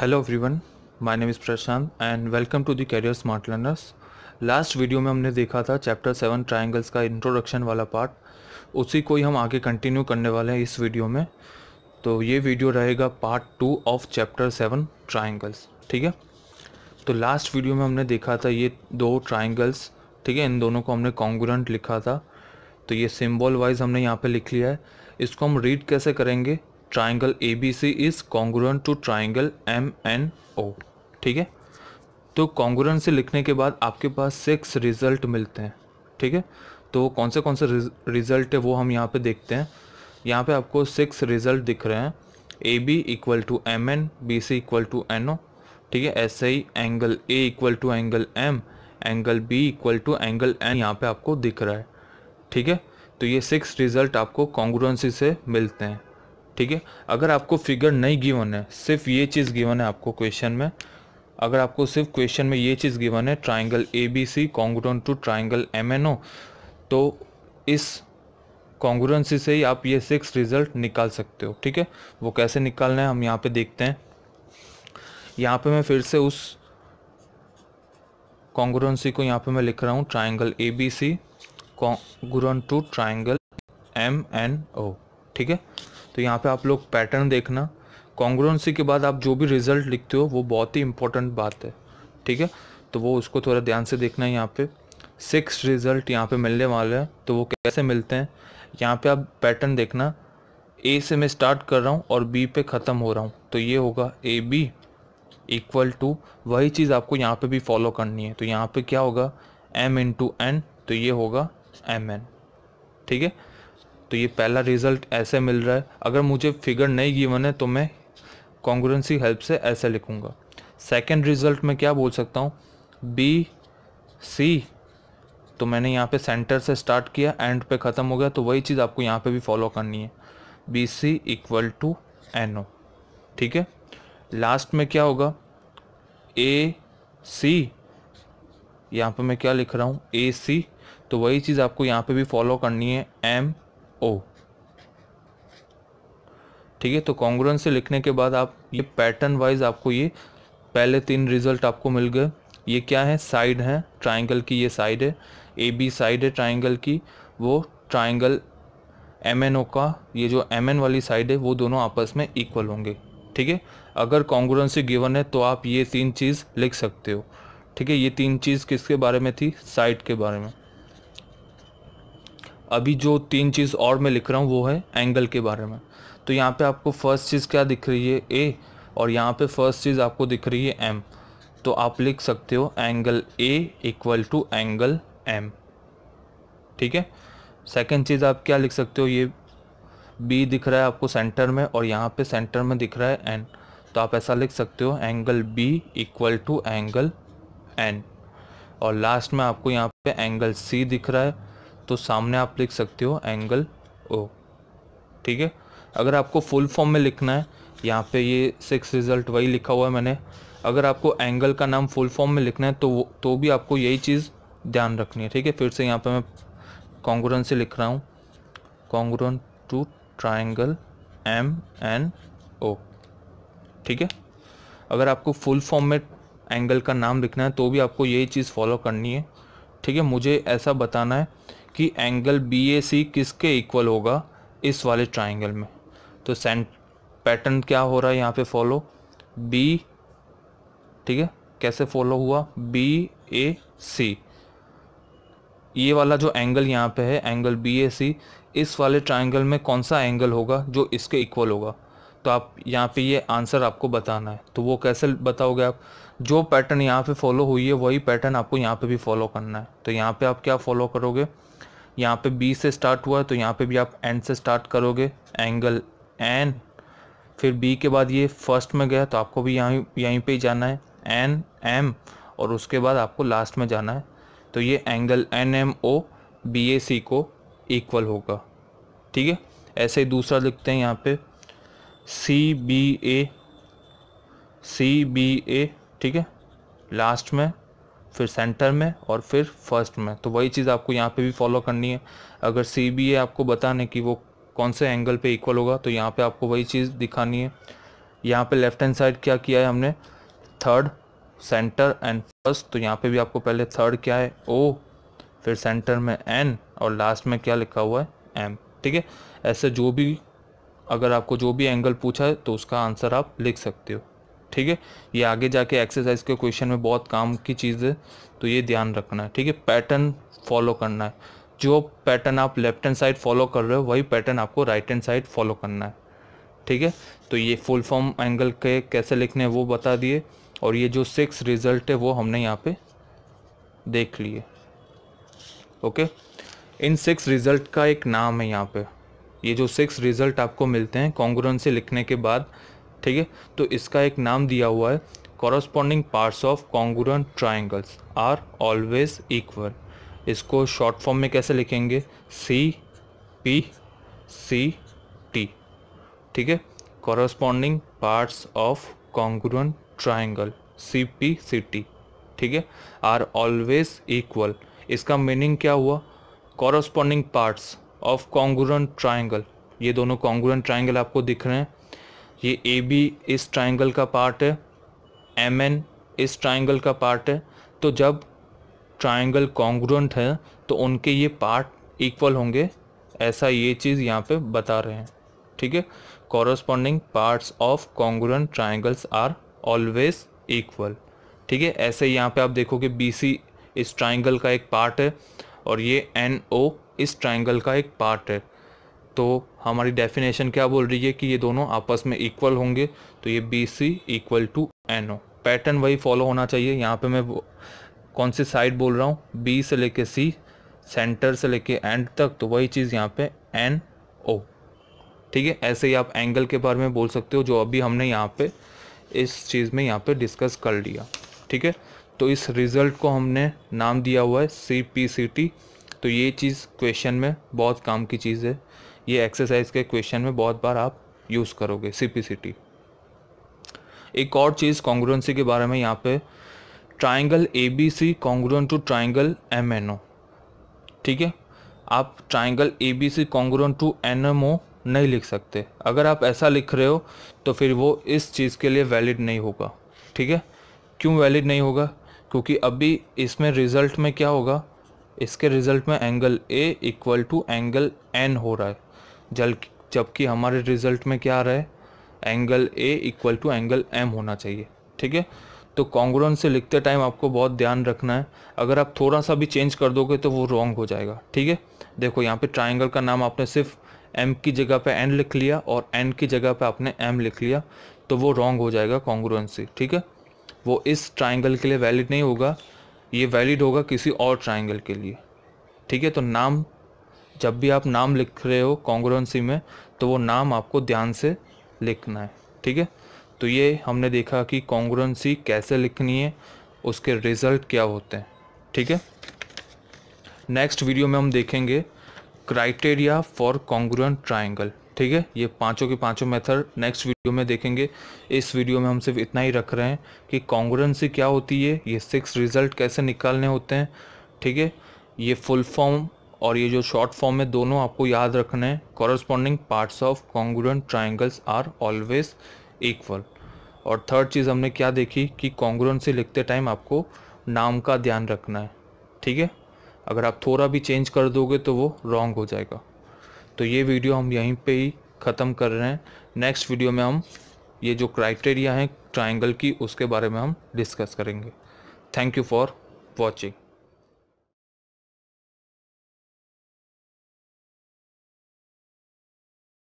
hello everyone my name is Prashant and welcome to the career smart learners last video में हमने देखा था chapter seven triangles का introduction वाला पार्ट उसी को ही हम आगे कंटिन्यू करने वाले हैं इस वीडियो में तो ये वीडियो रहेगा part two of chapter seven triangles ठीक है तो लास्ट वीडियो में हमने देखा था ये दो ट्राइंगल्स ठीक है इन दोनों को हमने कॉन्गुरंट लिखा था तो ये सिम्बॉल वाइज हमने यहाँ पर लिख लिया है इसको हम रीड कैसे करेंगे triangle A B C is congruent to triangle M N O ठीक है तो कॉन्ग्रुएंट से लिखने के बाद आपके पास सिक्स रिजल्ट मिलते हैं ठीक है तो कौन से कौन से रिजल्ट है वो हम यहाँ पे देखते हैं यहाँ पे आपको सिक्स रिजल्ट दिख रहे हैं A B equal to M N B C equal to N O ठीक है ऐसे ही angle A equal to angle M angle B equal to angle N यहाँ पे आपको दिख रहा है ठीक है तो ये सिक्स रिजल्ट आपको कॉन्ग्रुएंसी से मिलते हैं ठीक है अगर आपको फिगर नहीं गिवन है सिर्फ ये चीज़ गिवन है आपको क्वेश्चन में अगर आपको सिर्फ क्वेश्चन में ये चीज़ गिवन है triangle A B C congruent to triangle M N O तो इस कॉन्गोरेंसी से ही आप ये सिक्स रिजल्ट निकाल सकते हो ठीक है वो कैसे निकालना है हम यहाँ पे देखते हैं यहाँ पे मैं फिर से उस कॉन्गोरेंसी को यहाँ पे मैं लिख रहा हूँ triangle A B C congruent to triangle M N O ठीक है तो यहाँ पे आप लोग पैटर्न देखना कॉन्ग्रोन्सी के बाद आप जो भी रिज़ल्ट लिखते हो वो बहुत ही इंपॉर्टेंट बात है ठीक है तो वो उसको थोड़ा ध्यान से देखना है यहाँ पे सिक्स रिज़ल्ट यहाँ पे मिलने वाले हैं तो वो कैसे मिलते हैं यहाँ पे आप पैटर्न देखना ए से मैं स्टार्ट कर रहा हूँ और बी पे ख़त्म हो रहा हूँ तो ये होगा ए बी इक्वल टू वही चीज़ आपको यहाँ पे भी फॉलो करनी है तो यहाँ पे क्या होगा इन इंटू एन तो ये होगा एम एन ठीक है तो ये पहला रिज़ल्ट ऐसे मिल रहा है अगर मुझे फिगर नहीं गिवन है तो मैं कॉन्ग्रेंसी हेल्प से ऐसे लिखूँगा सेकेंड रिज़ल्ट में क्या बोल सकता हूँ बी सी तो मैंने यहाँ पे सेंटर से स्टार्ट किया एंड पे ख़त्म हो गया तो वही चीज़ आपको यहाँ पे भी फॉलो करनी है B C equal to N O ठीक है लास्ट में क्या होगा ए सी यहाँ पे मैं क्या लिख रहा हूँ ए सी तो वही चीज़ आपको यहाँ पे भी फॉलो करनी है एम ओ ठीक है तो कॉन्ग्रुएंस से लिखने के बाद आप ये पैटर्न वाइज आपको ये पहले तीन रिजल्ट आपको मिल गए ये क्या है साइड है ट्राइंगल की ये साइड है ए बी साइड है ट्राइंगल की वो ट्राइंगल एम एन ओ का ये जो एम एन वाली साइड है वो दोनों आपस में इक्वल होंगे ठीक है अगर कॉन्ग्रुएंसी गिवन है तो आप ये तीन चीज़ लिख सकते हो ठीक है ये तीन चीज़ किसके बारे में थी साइड के बारे में अभी जो तीन चीज़ और मैं लिख रहा हूँ वो है एंगल के बारे में तो यहाँ पे आपको फर्स्ट चीज़ क्या दिख रही है ए और यहाँ पे फर्स्ट चीज़ आपको दिख रही है एम तो आप लिख सकते हो angle A equal to angle M ठीक है सेकेंड चीज़ आप क्या लिख सकते हो ये बी दिख रहा है आपको सेंटर में और यहाँ पे सेंटर में दिख रहा है एन तो आप ऐसा लिख सकते हो angle B equal to angle N और लास्ट में आपको यहाँ पे एंगल सी दिख रहा है तो सामने आप लिख सकते हो एंगल ओ ठीक है अगर आपको फुल फॉर्म में लिखना है यहाँ पे ये सिक्स रिज़ल्ट वही लिखा हुआ है मैंने अगर आपको एंगल का नाम फुल फॉर्म में लिखना है तो तो भी आपको यही चीज़ ध्यान रखनी है ठीक है फिर से यहाँ पे मैं कॉन्ग्रन से लिख रहा हूँ congruent to triangle M N O ठीक है अगर आपको फुल फॉर्म में एंगल का नाम लिखना है तो भी आपको यही चीज़ फॉलो करनी है ठीक है मुझे ऐसा बताना है कि एंगल बी ए सी किसके इक्वल होगा इस वाले ट्राइंगल में तो सेंट पैटर्न क्या हो रहा है यहाँ पे फॉलो बी ठीक है कैसे फॉलो हुआ बी ए सी ये वाला जो एंगल यहाँ पे है एंगल बी ए सी इस वाले ट्राइंगल में कौन सा एंगल होगा जो इसके इक्वल होगा तो आप यहाँ पे ये आंसर आपको बताना है तो वो कैसे बताओगे आप जो पैटर्न यहाँ पे फॉलो हुई है वही पैटर्न आपको यहाँ पे भी फॉलो करना है तो यहाँ पे आप क्या फॉलो करोगे यहाँ पे बी से स्टार्ट हुआ तो यहाँ पे भी आप एन से स्टार्ट करोगे एंगल एन फिर बी के बाद ये फर्स्ट में गया तो आपको भी यहाँ यहीं पे ही जाना है एन एम और उसके बाद आपको लास्ट में जाना है तो ये angle N M O B A C को इक्वल होगा ठीक है ऐसे ही दूसरा लिखते हैं यहाँ पे C B A C B ए ठीक है लास्ट में फिर सेंटर में और फिर फर्स्ट में तो वही चीज़ आपको यहाँ पे भी फॉलो करनी है अगर सी बी ए आपको बताने कि वो कौन से एंगल पे इक्वल होगा तो यहाँ पे आपको वही चीज़ दिखानी है यहाँ पे लेफ्ट हैंड साइड क्या किया है हमने थर्ड सेंटर एंड फर्स्ट तो यहाँ पे भी आपको पहले थर्ड क्या है ओ फिर सेंटर में एन और लास्ट में क्या लिखा हुआ है एम ठीक है ऐसे जो भी अगर आपको जो भी एंगल पूछा है तो उसका आंसर आप लिख सकते हो ठीक है ये आगे जाके एक्सरसाइज के क्वेश्चन में बहुत काम की चीज़ है तो ये ध्यान रखना है ठीक है पैटर्न फॉलो करना है जो पैटर्न आप लेफ्ट हैंड साइड फॉलो कर रहे हो वही पैटर्न आपको राइट हैंड साइड फॉलो करना है ठीक है तो ये फुल फॉर्म एंगल के कैसे लिखने हैं वो बता दिए और ये जो सिक्स रिजल्ट है वो हमने यहाँ पे देख लिए ओके इन सिक्स रिजल्ट का एक नाम है यहाँ पे ये जो सिक्स रिजल्ट आपको मिलते हैं कॉन्ग्रोन से लिखने के बाद ठीक है तो इसका एक नाम दिया हुआ है corresponding parts of congruent triangles are always equal इसको शॉर्ट फॉर्म में कैसे लिखेंगे सी पी सी टी ठीक है corresponding parts of congruent triangle C P C T ठीक है आर ऑलवेज इक्वल इसका मीनिंग क्या हुआ corresponding parts of congruent triangle ये दोनों कॉन्गुरन ट्राइंगल आपको दिख रहे हैं ये ए बी इस ट्राइंगल का पार्ट है एम एन इस ट्राइंगल का पार्ट है तो जब ट्राइंगल कॉन्ग्रुएंट है तो उनके ये पार्ट इक्वल होंगे ऐसा ये चीज़ यहाँ पे बता रहे हैं ठीक है corresponding parts of congruent triangles are always equal ठीक है ऐसे यहाँ पे आप देखोगे बी सी इस ट्राइंगल का एक पार्ट है और ये एन ओ इस ट्राइंगल का एक पार्ट है तो हमारी डेफिनेशन क्या बोल रही है कि ये दोनों आपस में इक्वल होंगे तो ये B C equal to N O pattern वही फॉलो होना चाहिए यहाँ पे मैं कौन सी साइड बोल रहा हूँ बी से लेके सी सेंटर से लेके एंड तक तो वही चीज़ यहाँ पे एन ओ ठीक है ऐसे ही आप एंगल के बारे में बोल सकते हो जो अभी हमने यहाँ पे इस चीज़ में यहाँ पे डिस्कस कर लिया ठीक है तो इस रिज़ल्ट को हमने नाम दिया हुआ है सी पी सी टी तो ये चीज़ क्वेश्चन में बहुत काम की चीज़ है ये एक्सरसाइज के क्वेश्चन में बहुत बार आप यूज़ करोगे सी एक और चीज़ कॉन्ग्रुएंसी के बारे में यहाँ पे triangle A B C congruent to triangle M N O ठीक है आप triangle A B C congruent to N M O नहीं लिख सकते अगर आप ऐसा लिख रहे हो तो फिर वो इस चीज़ के लिए वैलिड नहीं होगा ठीक है क्यों वैलिड नहीं होगा क्योंकि अभी इसमें रिज़ल्ट में क्या होगा इसके रिज़ल्ट में angle A equal to angle N हो रहा है जल जबकि हमारे रिजल्ट में क्या आ रहा है angle A equal to angle M होना चाहिए ठीक है तो कॉन्ग्रोन से लिखते टाइम आपको बहुत ध्यान रखना है अगर आप थोड़ा सा भी चेंज कर दोगे तो वो रॉन्ग हो जाएगा ठीक है देखो यहाँ पे ट्राइंगल का नाम आपने सिर्फ एम की जगह पे एन लिख लिया और एन की जगह पे आपने एम लिख लिया तो वो रॉन्ग हो जाएगा कॉन्ग्रुएंसी ठीक है वो इस ट्राइंगल के लिए वैलिड नहीं होगा ये वैलिड होगा किसी और ट्राइंगल के लिए ठीक है तो नाम जब भी आप नाम लिख रहे हो कॉन्ग्रोन्सी में तो वो नाम आपको ध्यान से लिखना है ठीक है तो ये हमने देखा कि कॉन्ग्रोन्सी कैसे लिखनी है उसके रिज़ल्ट क्या होते हैं ठीक है नेक्स्ट वीडियो में हम देखेंगे क्राइटेरिया फॉर कॉन्ग्रुएंट ट्राइंगल ठीक है ये पांचों के पांचों मेथड नेक्स्ट वीडियो में देखेंगे इस वीडियो में हम सिर्फ इतना ही रख रहे हैं कि कॉन्ग्रुएंसी क्या होती है ये सिक्स रिज़ल्ट कैसे निकालने होते हैं ठीक है ये फुल फॉर्म और ये जो शॉर्ट फॉर्म है दोनों आपको याद रखना है corresponding parts of congruent triangles are always equal और थर्ड चीज़ हमने क्या देखी कि से लिखते टाइम आपको नाम का ध्यान रखना है ठीक है अगर आप थोड़ा भी चेंज कर दोगे तो वो रॉन्ग हो जाएगा तो ये वीडियो हम यहीं पे ही ख़त्म कर रहे हैं नेक्स्ट वीडियो में हम ये जो क्राइटेरिया हैं ट्राइंगल की उसके बारे में हम डिस्कस करेंगे थैंक यू फॉर वॉचिंग